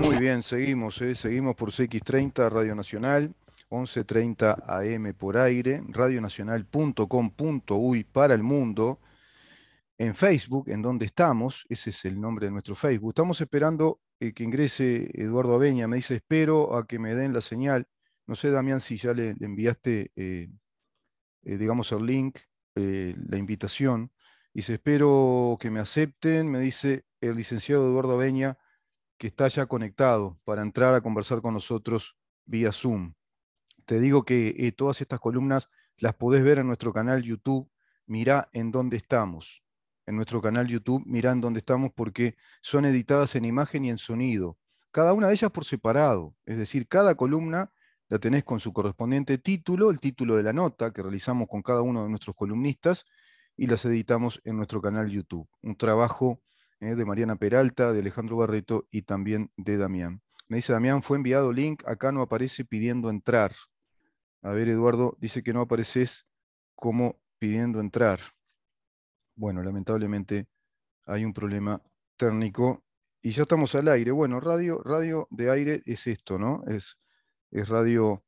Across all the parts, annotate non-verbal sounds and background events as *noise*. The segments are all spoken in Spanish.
Muy bien, seguimos, eh, seguimos por CX30 Radio Nacional, 11.30 AM por aire, radionacional.com.uy para el mundo, en Facebook, en donde estamos, ese es el nombre de nuestro Facebook. Estamos esperando eh, que ingrese Eduardo Aveña, me dice, espero a que me den la señal. No sé, Damián, si ya le, enviaste, eh, digamos, el link, la invitación se espero que me acepten, me dice el licenciado Eduardo Beña que está ya conectado para entrar a conversar con nosotros vía Zoom. Te digo que eh, todas estas columnas las podés ver en nuestro canal YouTube, mirá en dónde estamos. En nuestro canal YouTube, mirá en dónde estamos porque son editadas en imagen y en sonido. Cada una de ellas por separado, es decir, cada columna la tenés con su correspondiente título, el título de la nota que realizamos con cada uno de nuestros columnistas, y las editamos en nuestro canal YouTube. Un trabajo eh, de Mariana Peralta, de Alejandro Barreto y también de Damián. Me dice Damián, fue enviado link, acá no aparece pidiendo entrar. A ver, Eduardo, dice que no apareces como pidiendo entrar. Bueno, lamentablemente hay un problema técnico y ya estamos al aire. Bueno, radio, radio de aire es esto, ¿no? Es, es radio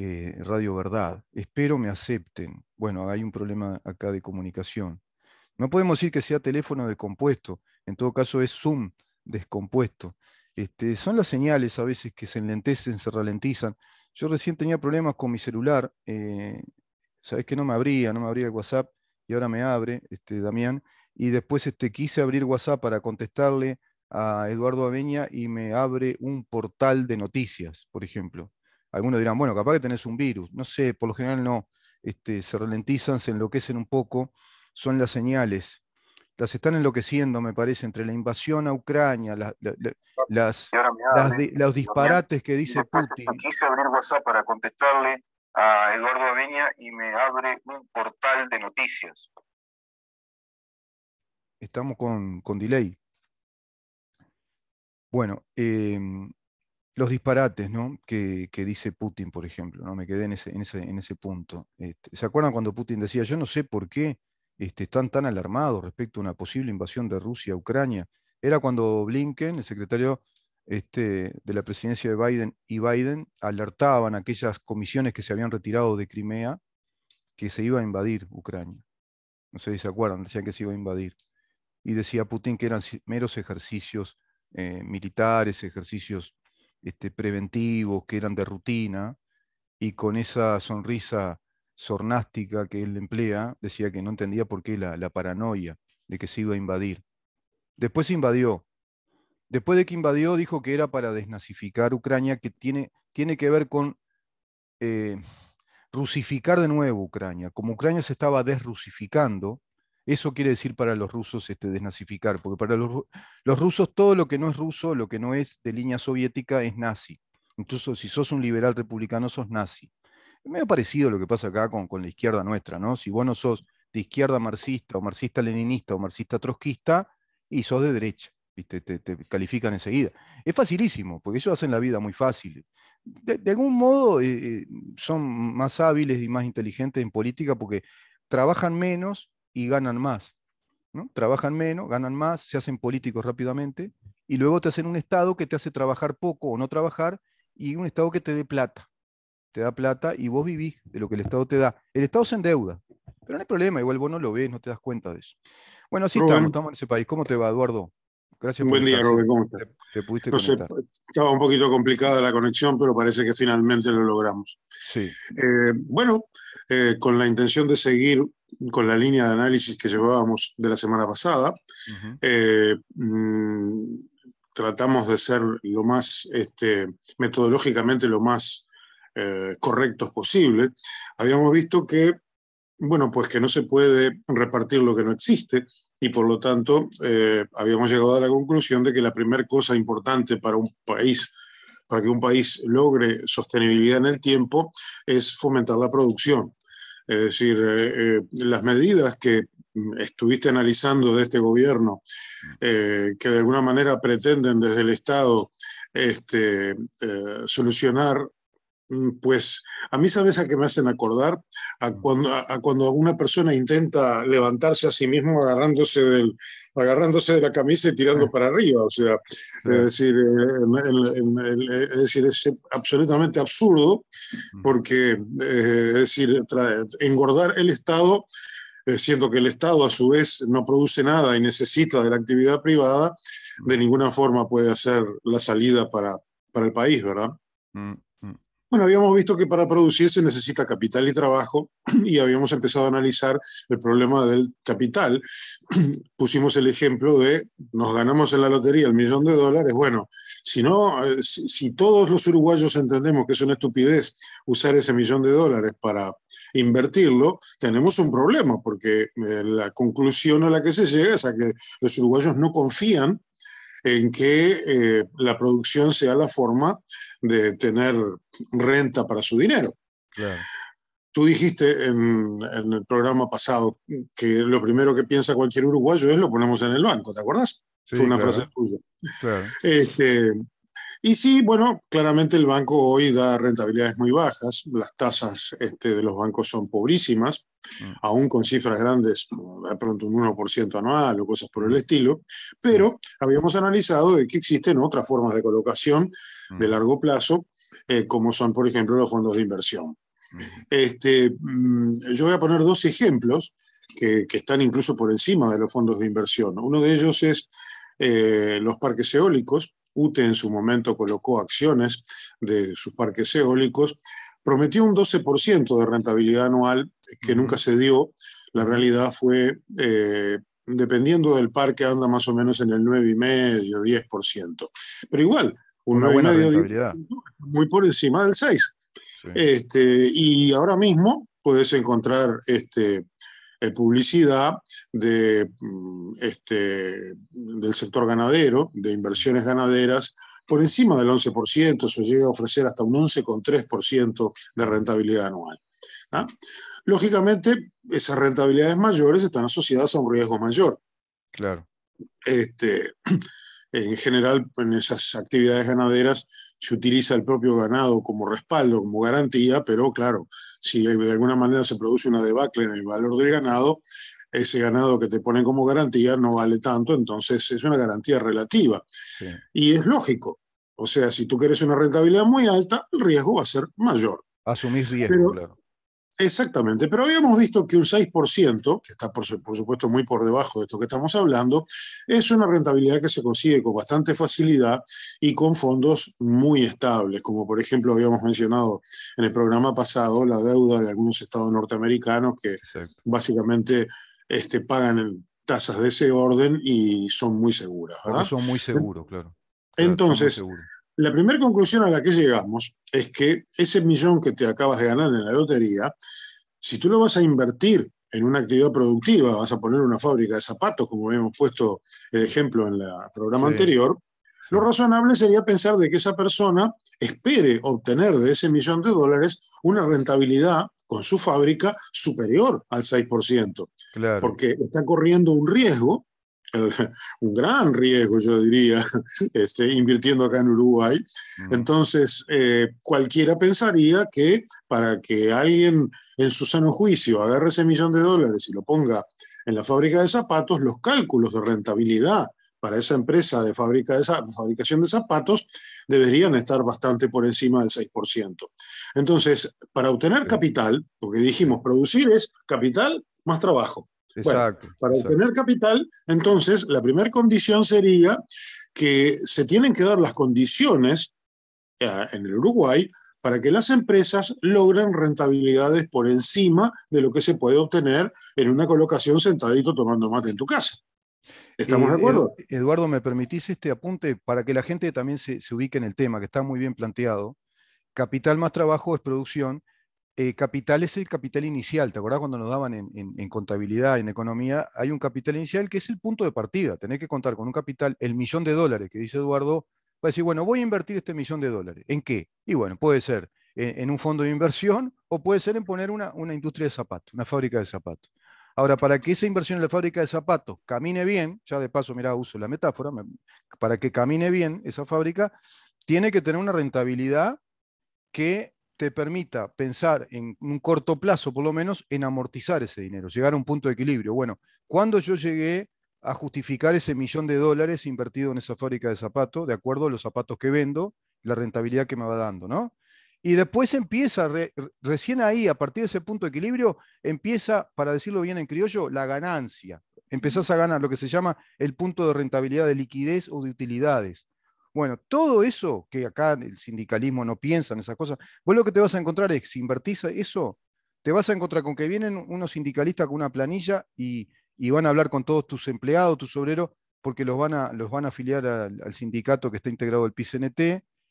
eh, Radio Verdad. Espero me acepten. Bueno, hay un problema acá de comunicación. No podemos decir que sea teléfono descompuesto, en todo caso es Zoom descompuesto. Este, son las señales a veces que se enlentecen, se ralentizan. Yo recién tenía problemas con mi celular, eh, sabes que no me abría, no me abría WhatsApp y ahora me abre, este, Damián, y después este, quise abrir WhatsApp para contestarle a Eduardo Aveña y me abre un portal de noticias, por ejemplo. Algunos dirán, bueno, capaz que tenés un virus. No sé, por lo general no. Este, se ralentizan, se enloquecen un poco. Son las señales. Las están enloqueciendo, me parece, entre la invasión a Ucrania, los disparates que dice Putin. Quise abrir WhatsApp para contestarle a Eduardo Aveña y me abre un portal de noticias. Estamos con, delay. Bueno, em, los disparates ¿no? que, dice Putin, por ejemplo. ¿no? Me quedé en ese, punto. Este, ¿Se acuerdan cuando Putin decía, yo no sé por qué este, están tan alarmados respecto a una posible invasión de Rusia a Ucrania? Era cuando Blinken, el secretario este, de la presidencia de Biden y Biden, alertaban a aquellas comisiones que se habían retirado de Crimea que se iba a invadir Ucrania. No sé si se acuerdan, decían que se iba a invadir. Y decía Putin que eran meros ejercicios eh, militares, ejercicios este, preventivos, que eran de rutina, y con esa sonrisa sornástica que él emplea, decía que no entendía por qué la, paranoia de que se iba a invadir. Después se invadió. Después de que invadió, dijo que era para desnazificar Ucrania, que tiene, tiene que ver con eh, rusificar de nuevo Ucrania. Como Ucrania se estaba desrusificando, eso quiere decir para los rusos este, desnazificar, porque para los, rusos todo lo que no es ruso, lo que no es de línea soviética, es nazi. Incluso si sos un liberal republicano, sos nazi. Es ha parecido lo que pasa acá con, con la izquierda nuestra, ¿no? Si vos no sos de izquierda marxista o marxista leninista o marxista trotskista, y sos de derecha. Te, te, califican enseguida. Es facilísimo, porque ellos hacen la vida muy fácil. De, algún modo eh, eh, son más hábiles y más inteligentes en política porque trabajan menos y ganan más. Trabajan menos, ganan más, se hacen políticos rápidamente y luego te hacen un Estado que te hace trabajar poco o no trabajar y un Estado que te dé plata. Te da plata y vos vivís de lo que el Estado te da. El Estado se endeuda, pero no hay problema, igual vos no lo ves, no te das cuenta de eso. Bueno, así estamos, en ese país. ¿Cómo te va, Eduardo? Gracias Buen día, Rubén, ¿cómo estás? Te, pudiste estaba un poquito complicada la conexión, pero parece que finalmente lo logramos. Sí. Eh, bueno, eh, con la intención de seguir con la línea de análisis que llevábamos de la semana pasada. Eh, mm, tratamos de ser lo más, este, metodológicamente lo más eh, correctos posible. Habíamos visto que, bueno, pues que no se puede repartir lo que no existe y por lo tanto habíamos llegado a la conclusión de que la primera cosa importante para un país para que un país logre sostenibilidad en el tiempo es fomentar la producción. Es decir, eh, eh, las medidas que mm, estuviste analizando de este gobierno, eh, que de alguna manera pretenden desde el Estado este, solucionar, mm, pues a mí sabes a qué me hacen acordar, a cuando, a, cuando una persona intenta levantarse a sí mismo agarrándose del, agarrándose de la camisa y tirando para arriba. O sea, eh, es decir, es, absolutamente absurdo mm. porque, eh, es decir, engordar el Estado eh, siendo que el Estado a su vez no produce nada y necesita de la actividad privada, de mm. ninguna forma puede hacer la salida para, para el país, ¿verdad? Mm. Bueno, habíamos visto que para producir se necesita capital y trabajo *clears throat* y habíamos empezado a analizar el problema del capital. *clears throat* Pusimos el ejemplo de nos ganamos en la lotería el millón de dólares. Bueno, si, no, eh, si, todos los uruguayos entendemos que es una estupidez usar ese millón de dólares para invertirlo, tenemos un problema porque eh, la conclusión a la que se llega es a que los uruguayos no confían en que eh, la producción sea la forma de tener renta para su dinero. Tú dijiste en, el programa pasado que lo primero que piensa cualquier uruguayo es lo ponemos en el banco, ¿te acuerdas? Fue una frase tuya. Claro. Este, y sí, bueno, claramente el banco hoy da rentabilidades muy bajas, las tasas este, de los bancos son pobrísimas, mm. aún con cifras grandes, de pronto un 1% anual o cosas por el mm. estilo, pero mm. habíamos analizado de que existen otras formas de colocación de largo plazo, eh, como son, por ejemplo, los fondos de inversión. Este, yo voy a poner dos ejemplos que, están incluso por encima de los fondos de inversión. Uno de ellos es eh, los parques eólicos, UTE en su momento colocó acciones de sus parques eólicos, prometió un 12% de rentabilidad anual que nunca se dio. La realidad fue, eh, dependiendo del parque, anda más o menos en el 9,5, 10%. Pero igual, una buena rentabilidad. Muy por encima del 6. Este, y ahora mismo puedes encontrar este, eh, publicidad de, mm, este, del sector ganadero, de inversiones ganaderas, por encima del 11%, eso llega a ofrecer hasta un 11,3% de rentabilidad anual. ¿ah? Lógicamente, esas rentabilidades mayores están asociadas a un riesgo mayor. Claro. Este, en general en esas actividades ganaderas se utiliza el propio ganado como respaldo, como garantía, pero claro, si de alguna manera se produce una debacle en el valor del ganado, ese ganado que te ponen como garantía no vale tanto, entonces es una garantía relativa. Y es lógico. O sea, si tú quieres una rentabilidad muy alta, el riesgo va a ser mayor. Asumir riesgo, claro. Exactamente, pero habíamos visto que un 6%, que está por, supuesto muy por debajo de esto que estamos hablando, es una rentabilidad que se consigue con bastante facilidad y con fondos muy estables, como por ejemplo habíamos mencionado en el programa pasado la deuda de algunos estados norteamericanos que básicamente este, pagan en tasas de ese orden y son muy seguras. son muy seguros, claro. Entonces, la primera conclusión a la que llegamos es que ese millón que te acabas de ganar en la lotería, si tú lo vas a invertir en una actividad productiva, vas a poner una fábrica de zapatos, como hemos puesto el ejemplo en el programa anterior, lo razonable sería pensar de que esa persona espere obtener de ese millón de dólares una rentabilidad con su fábrica superior al 6%, porque está corriendo un riesgo *laughs* un gran riesgo, yo diría, *laughs* este, invirtiendo acá en Uruguay. Mm. Entonces, eh, cualquiera pensaría que para que alguien en su sano juicio agarre ese millón de dólares y lo ponga en la fábrica de zapatos, los cálculos de rentabilidad para esa empresa de, fábrica de fabricación de zapatos deberían estar bastante por encima del 6%. Entonces, para obtener capital, porque dijimos producir es capital más trabajo para obtener capital, entonces, la primera condición sería que se tienen que dar las condiciones eh, en el Uruguay para que las empresas logren rentabilidades por encima de lo que se puede obtener en una colocación sentadito tomando mate en tu casa. ¿Estamos de eh, acuerdo? Eduardo, ¿me permitís este apunte para que la gente también se, se ubique en el tema, que está muy bien planteado? Capital más trabajo es producción eh, capital es el capital inicial. ¿Te acordás cuando nos daban en, contabilidad, en economía? Hay un capital inicial que es el punto de partida. Tenés que contar con un capital, el millón de dólares que dice Eduardo, para decir, bueno, voy a invertir este millón de dólares. ¿En qué? Y bueno, puede ser en, un fondo de inversión o puede ser en poner una, industria de zapatos, una fábrica de zapatos. Ahora, para que esa inversión en la fábrica de zapatos camine bien, ya de paso, mira, uso la metáfora, para que camine bien esa fábrica, tiene que tener una rentabilidad que te permita pensar en un corto plazo, por lo menos, en amortizar ese dinero, llegar a un punto de equilibrio. Bueno, cuando yo llegué a justificar ese millón de dólares invertido en esa fábrica de zapatos, de acuerdo a los zapatos que vendo, la rentabilidad que me va dando, ¿no? Y después empieza, recién ahí, a partir de ese punto de equilibrio, empieza, para decirlo bien en criollo, la ganancia. Empezás a ganar lo que se llama el punto de rentabilidad de liquidez o de utilidades. Bueno, todo eso que acá el sindicalismo no piensa en esas cosas, vos lo que te vas a encontrar es, si invertís eso, te vas a encontrar con que vienen unos sindicalistas con una planilla y, van a hablar con todos tus empleados, tus obreros, porque los van a, afiliar al, sindicato que está integrado el PCNT,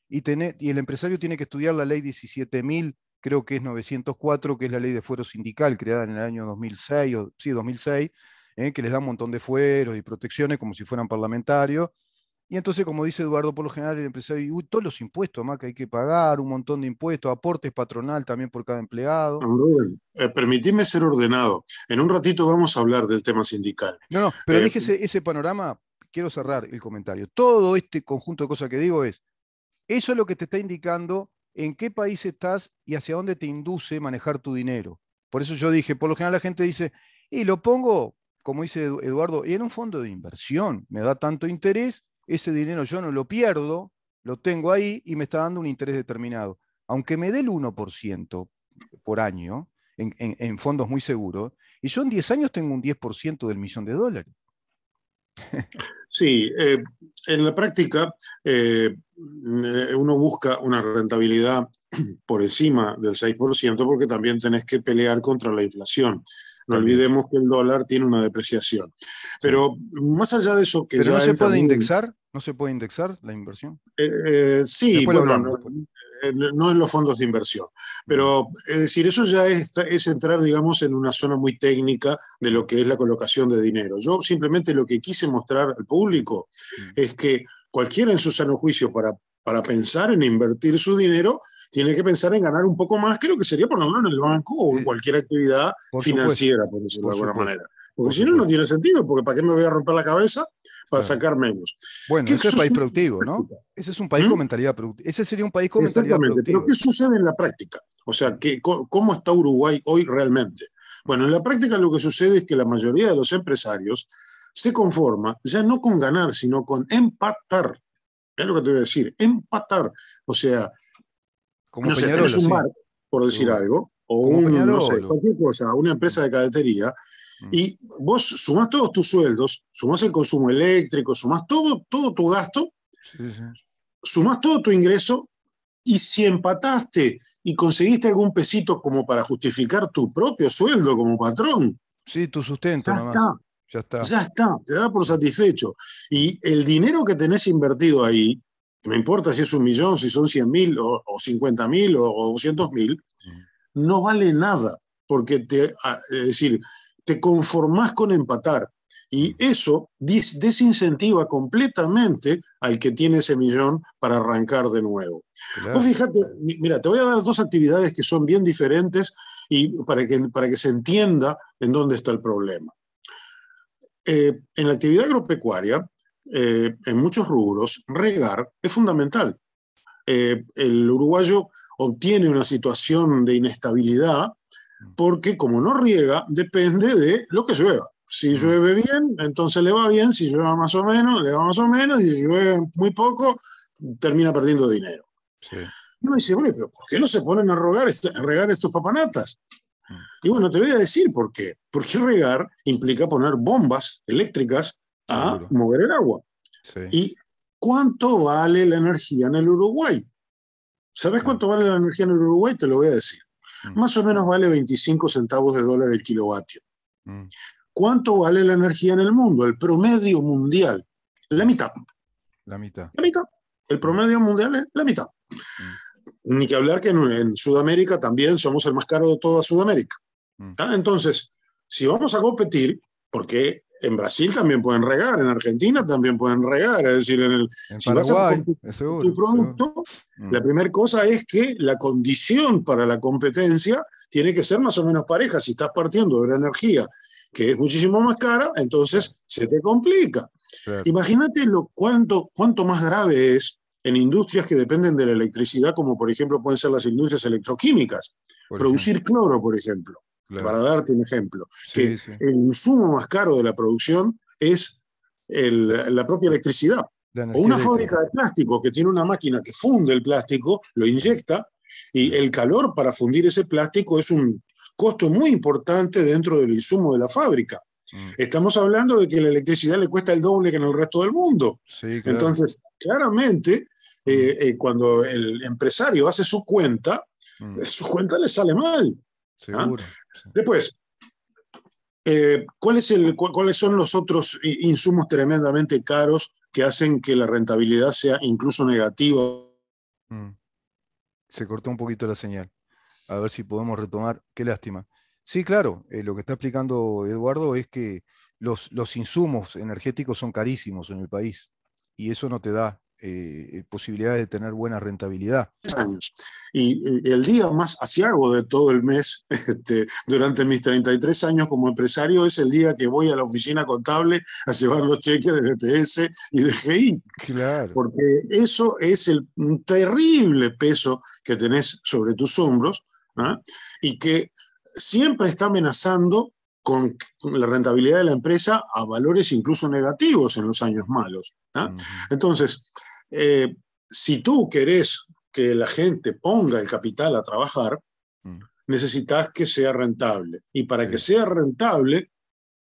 y, y el empresario tiene que estudiar la ley 17.000, creo que es 904, que es la ley de fuero sindical creada en el año 2006, o, 2006, eh, que les da un montón de fueros y protecciones como si fueran parlamentarios, y entonces, como dice Eduardo, por lo general el empresario, uy, todos los impuestos más que hay que pagar, un montón de impuestos, aportes patronal también por cada empleado. Ah, eh, permitime ser ordenado. En un ratito vamos a hablar del tema sindical. No, no, pero déjese eh, ese panorama, quiero cerrar el comentario. Todo este conjunto de cosas que digo es, eso es lo que te está indicando en qué país estás y hacia dónde te induce manejar tu dinero. Por eso yo dije, por lo general la gente dice, y lo pongo, como dice Eduardo, en un fondo de inversión, me da tanto interés ese dinero yo no lo pierdo, lo tengo ahí y me está dando un interés determinado. Aunque me dé el 1% por año en, fondos muy seguros, y yo en 10 años tengo un 10% del millón de dólares. Sí, eh, en la práctica eh, eh, uno busca una rentabilidad *clears throat* por encima del 6% porque también tenés que pelear contra la inflación. No olvidemos que el dólar tiene una depreciación. Pero más allá de eso que... Pero no se puede indexar, no se puede indexar la inversión. Eh, eh, sí, bueno, eh, no, en los fondos de inversión. Pero es decir, eso ya es, es entrar, digamos, en una zona muy técnica de lo que es la colocación de dinero. Yo simplemente lo que quise mostrar al público es que cualquiera en su sano juicio para para pensar en invertir su dinero, tiene que pensar en ganar un poco más que lo que sería por lo en el banco o en cualquier actividad financiera, por decirlo de alguna manera. Porque si no, no tiene sentido, porque ¿para qué me voy a romper la cabeza para sacar menos? Bueno, ese es un país productivo, ¿no? Ese es un país con mentalidad productiva. Ese sería un país con mentalidad Pero ¿qué sucede en la práctica? O sea, ¿cómo está Uruguay hoy realmente? Bueno, en la práctica lo que sucede es que la mayoría de los empresarios se conforma ya no con ganar, sino con empatar. Es lo que te voy a decir, empatar. O sea, como no sé, un bar, por decir algo, o cualquier cosa, una empresa de cadetería, mm. y vos sumás todos tus sueldos, sumás el consumo eléctrico, sumás todo, todo tu gasto, sumás todo tu ingreso, y si empataste y conseguiste algún pesito como para justificar tu propio sueldo como patrón. Sí, tu sustento. Ya está. Ya está, te da por satisfecho. Y el dinero que tenés invertido ahí, me importa si es un millón, si son 100 mil o, o 50 mil o, o 200 mil, no vale nada, porque te, ah, es decir, te conformás con empatar. Y eso desincentiva completamente al que tiene ese millón para arrancar de nuevo. fíjate, mira, te voy a dar dos actividades que son bien diferentes y para que, para que se entienda en dónde está el problema. Eh, en la actividad agropecuaria, eh, en muchos rubros, regar es fundamental. Eh, el uruguayo obtiene una situación de inestabilidad porque como no riega, depende de lo que llueva. Si mm. llueve bien, entonces le va bien, si llueve más o menos, le va más o menos, y si llueve muy poco, termina perdiendo dinero. Uno dice, bueno, pero ¿por qué no se ponen a, a regar estos papanatas? Y bueno, te voy a decir por qué. Porque regar implica poner bombas eléctricas a mover el agua. ¿Y cuánto vale la energía en el Uruguay? ¿Sabes cuánto vale la energía en el Uruguay? Te lo voy a decir. Mm. Más o menos vale 25 centavos de dólar el kilovatio. Mm. ¿Cuánto vale la energía en el mundo? El promedio mundial. La mitad. La mitad. La mitad. El promedio mundial es la mitad. Mm. Ni que hablar que en, Sudamérica también somos el más caro de toda Sudamérica. Mm. Ah, entonces, si vamos a competir, porque en Brasil también pueden regar, en Argentina también pueden regar, es decir, en el si vas a producto, mm. la primera cosa es que la condición para la competencia tiene que ser más o menos pareja. Si estás partiendo de la energía que es muchísimo más cara, entonces se te complica. Imagínate lo cuánto, cuánto más grave es en industrias que dependen de la electricidad, como por ejemplo pueden ser las industrias electroquímicas. Producir cloro, por ejemplo, para darte un ejemplo. que el insumo más caro de la producción es la propia electricidad. o una fábrica de plástico que tiene una máquina que funde el plástico, lo inyecta, y el calor para fundir ese plástico es un costo muy importante dentro del insumo de la fábrica. Mm. Estamos hablando de que la electricidad le cuesta el doble que en el resto del mundo. Entonces, claramente, eh, eh, cuando el empresario hace su cuenta, mm. su cuenta le sale mal. ¿ah? Seguro, Después, eh, ¿cuáles son los otros insumos tremendamente caros que hacen que la rentabilidad sea incluso negativa? Mm. Se cortó un poquito la señal. A ver si podemos retomar. Qué lástima. Sí, claro, lo que está explicando Eduardo es que los insumos energéticos son carísimos en el país y eso no te da eh, posibilidades de tener buena rentabilidad. Y, el día más asiago de todo el mes, *laughs* este, durante mis 33 años como empresario, es el día que voy a la oficina contable a llevar los cheques de BPS y de GI. Claro. Porque eso es el terrible peso que tenés sobre tus hombros ¿ah? y que siempre está amenazando con, la rentabilidad de la empresa a valores incluso negativos en los años malos. ¿ah? Entonces, eh, si tú querés que la gente ponga el capital a trabajar, mm. necesitas que sea rentable. Y para que sea rentable,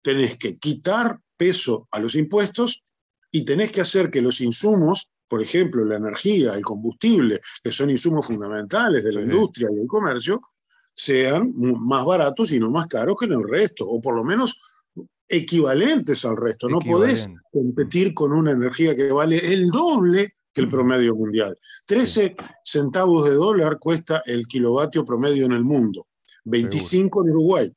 tenés que quitar peso a los impuestos y tenés que hacer que los insumos, por ejemplo, la energía, el combustible, que son insumos fundamentales de la industria y del comercio, sean más baratos y no más caros que en el resto, o por lo menos equivalentes al resto. No podés competir con una energía que vale el doble que el mm. promedio mundial. 13 centavos de dólar cuesta el kilovatio promedio en el mundo, 25 en Uruguay.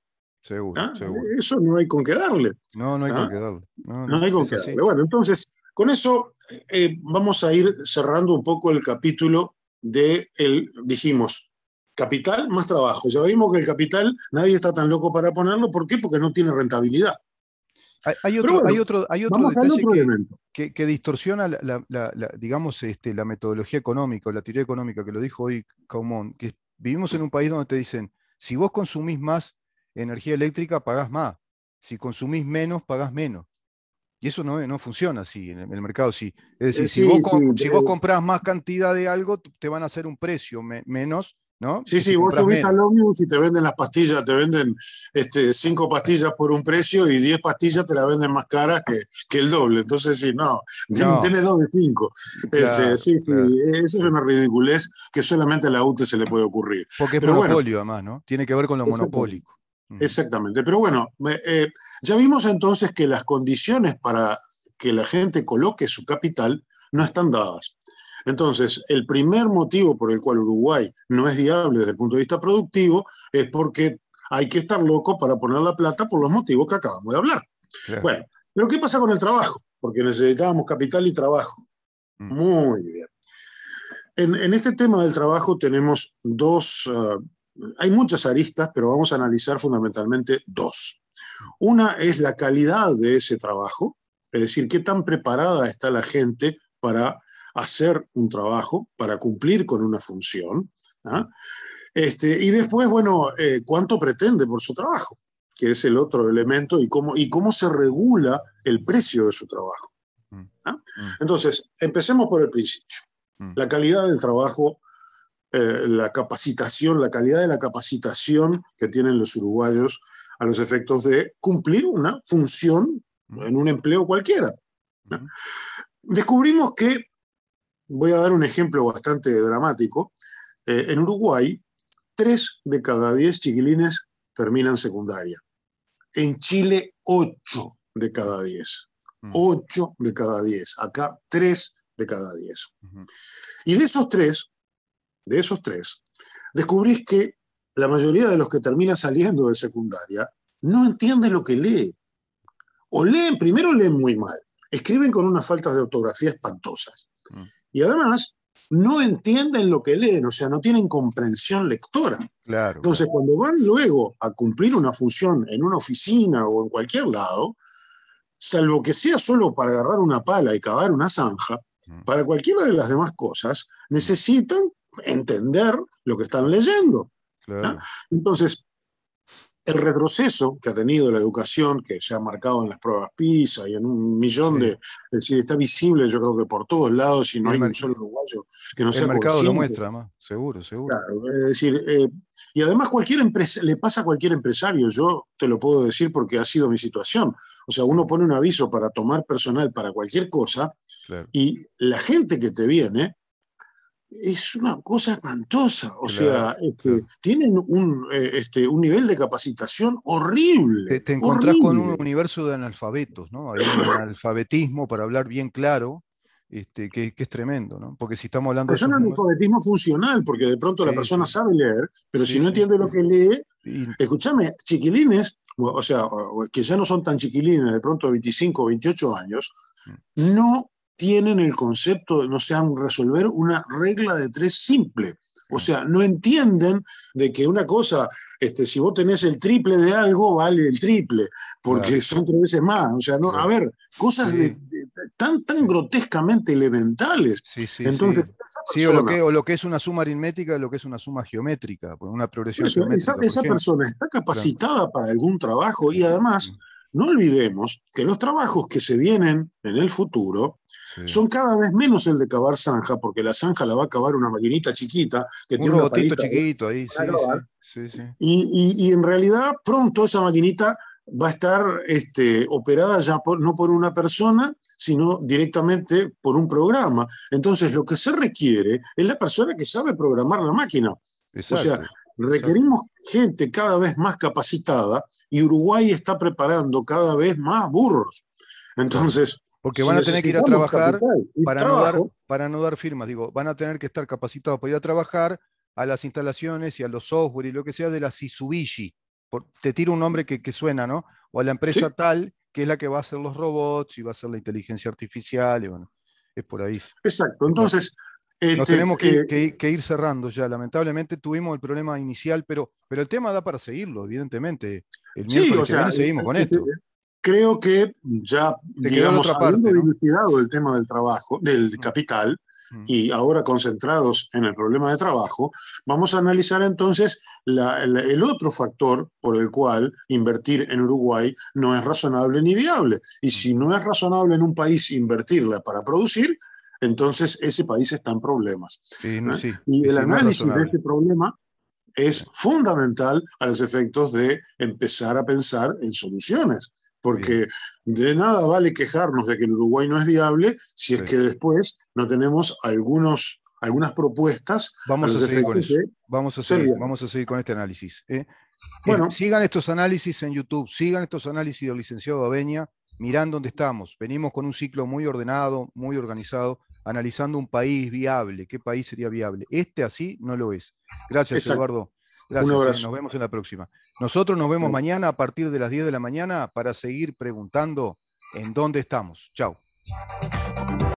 Ah, seguro, Eso no hay con qué darle. No, no hay con ah, qué darle. No, hay con qué darle. Bueno, entonces, con eso eh, vamos a ir cerrando un poco el capítulo de, el, dijimos, Capital, más trabajo. Ya vimos que el capital nadie está tan loco para ponerlo. ¿Por qué? Porque no tiene rentabilidad. Hay, otro, hay, otro, detalle que, distorsiona la, digamos, este, la metodología económica, o la teoría económica, que lo dijo hoy Caumón, que vivimos en un país donde te dicen, si vos consumís más energía eléctrica, pagás más. Si consumís menos, pagás menos. Y eso no, no funciona así en el, mercado. Es decir, eh, si, vos, si vos, eh. compras más cantidad de algo, te van a hacer un precio menos Sí, sí, vos subís al ómnibus y te venden las pastillas, te venden este, cinco pastillas por un precio y diez pastillas te las venden más caras que, el doble. Entonces, sí, no, tenés dos de cinco. Este, sí, sí, eso es una ridiculez que solamente a la UTE se le puede ocurrir. Porque es monopolio, además, ¿no? Tiene que ver con lo monopólico. Exactamente. Pero bueno, eh, ya vimos entonces que las condiciones para que la gente coloque su capital no están dadas. Entonces, el primer motivo por el cual Uruguay no es viable desde el punto de vista productivo es porque hay que estar loco para poner la plata por los motivos que acabamos de hablar. Bueno, pero ¿qué pasa con el trabajo? Porque necesitábamos capital y trabajo. Mm. Muy bien. En, este tema del trabajo tenemos dos, ah, hay muchas aristas, pero vamos a analizar fundamentalmente dos. Una es la calidad de ese trabajo, es decir, qué tan preparada está la gente para hacer un trabajo, para cumplir con una función. ¿ah? Este, y después, bueno, eh, cuánto pretende por su trabajo, que es el otro elemento, y cómo, y cómo se regula el precio de su trabajo. Mm. ¿ah? Mm. Entonces, empecemos por el principio. Mm. La calidad del trabajo, eh, la capacitación, la calidad de la capacitación que tienen los uruguayos a los efectos de cumplir una función en un empleo cualquiera. Descubrimos que Voy a dar un ejemplo bastante dramático. Eh, en Uruguay, 3 de cada 10 chiquilines terminan secundaria. En Chile, 8 de cada 10. 8 mm. de cada 10. Acá, 3 de cada 10. Y de esos 3, de esos descubrís que la mayoría de los que terminan saliendo de secundaria no entienden lo que lee. O leen, primero leen muy mal, escriben con unas faltas de ortografía espantosas. Mm y además no entienden lo que leen, o sea, no tienen comprensión lectora. Entonces, cuando van luego a cumplir una función en una oficina o en cualquier lado, salvo que sea solo para agarrar una pala y cavar una zanja, para cualquiera de las demás cosas necesitan entender lo que están leyendo. Entonces, el retroceso que ha tenido la educación, que se ha marcado en las pruebas PISA y en un millón de... Es decir, está visible yo creo que por todos lados y no hay un solo uruguayo que no el sea El mercado lo muestra, más. seguro, seguro. es decir, eh, y además cualquier empresa, le pasa a cualquier empresario, yo te lo puedo decir porque ha sido mi situación. O sea, uno pone un aviso para tomar personal para cualquier cosa y la gente que te viene es una cosa espantosa. O sea, tienen eh, este, un, nivel de capacitación horrible. Te, encontrás con un universo de analfabetos, ¿no? Hay un analfabetismo, para hablar bien claro, este, que, es tremendo, ¿no? Porque si estamos hablando... Pero de... un analfabetismo funcional, porque de pronto la persona sabe leer, pero si no entiende lo que lee... Escúchame, chiquilines, o sea, que ya no son tan chiquilines, de pronto 25, 28 años, mm. no tienen el concepto, no resolver una regla de tres simple. O sea, no entienden de que una cosa, este, si vos tenés el triple de algo, vale el triple, porque son tres veces más. O sea, no, a ver, cosas tan, tan grotescamente elementales. Sí, sí, Entonces, sí. o, lo que, lo que, es una suma aritmética, lo que es una suma geométrica, una progresión geométrica. Esa, persona está capacitada para algún trabajo y además no olvidemos que los trabajos que se vienen en el futuro son cada vez menos el de cavar zanja, porque la zanja la va a cavar una maquinita chiquita que un tiene chiquito ahí. Sí, y, en realidad pronto esa maquinita va a estar este, operada ya no por una persona, sino directamente por un programa. Entonces lo que se requiere es la persona que sabe programar la máquina. Requerimos gente cada vez más capacitada y Uruguay está preparando cada vez más burros. Entonces... Porque van a tener que ir a trabajar para no, dar, para no firmas, digo, van a tener que estar capacitados para ir a trabajar a las instalaciones y a los software y lo que sea de la Sisubishi. te tiro un nombre que, suena, ¿no? O a la empresa tal, que es la que va a hacer los robots y va a hacer la inteligencia artificial, y bueno, es por ahí. Exacto, entonces eh, tenemos eh, que, ir cerrando ya. Lamentablemente tuvimos el problema inicial, pero, el tema da para seguirlo, evidentemente. sí, o sea, eh, seguimos con esto. Creo que ya, digamos, habiendo el tema del trabajo, del mm. capital, mm. y ahora concentrados en el problema de trabajo, vamos a analizar entonces el otro factor por el cual invertir en Uruguay no es razonable ni viable. Y mm. si no es razonable en un país invertirla para producir, entonces, ese país está en problemas. ¿Eh? y el análisis de este problema es fundamental a los efectos de empezar a pensar en soluciones, porque de nada vale quejarnos de que el Uruguay no es viable si es que después no tenemos algunos algunas propuestas. Vamos a, seguir con Vamos a seguir, vamos a seguir con este análisis. ¿eh? Eh, bueno, sigan estos análisis en YouTube, sigan estos análisis del licenciado Abeña, mirando dónde estamos. Venimos con un ciclo muy ordenado, muy organizado, analizando un país viable, qué país sería viable. Este así no lo es. Gracias, Eduardo. Gracias, eh. nos vemos en la próxima. Nosotros nos vemos mañana a partir de las 10 de la mañana para seguir preguntando en dónde estamos. Chao.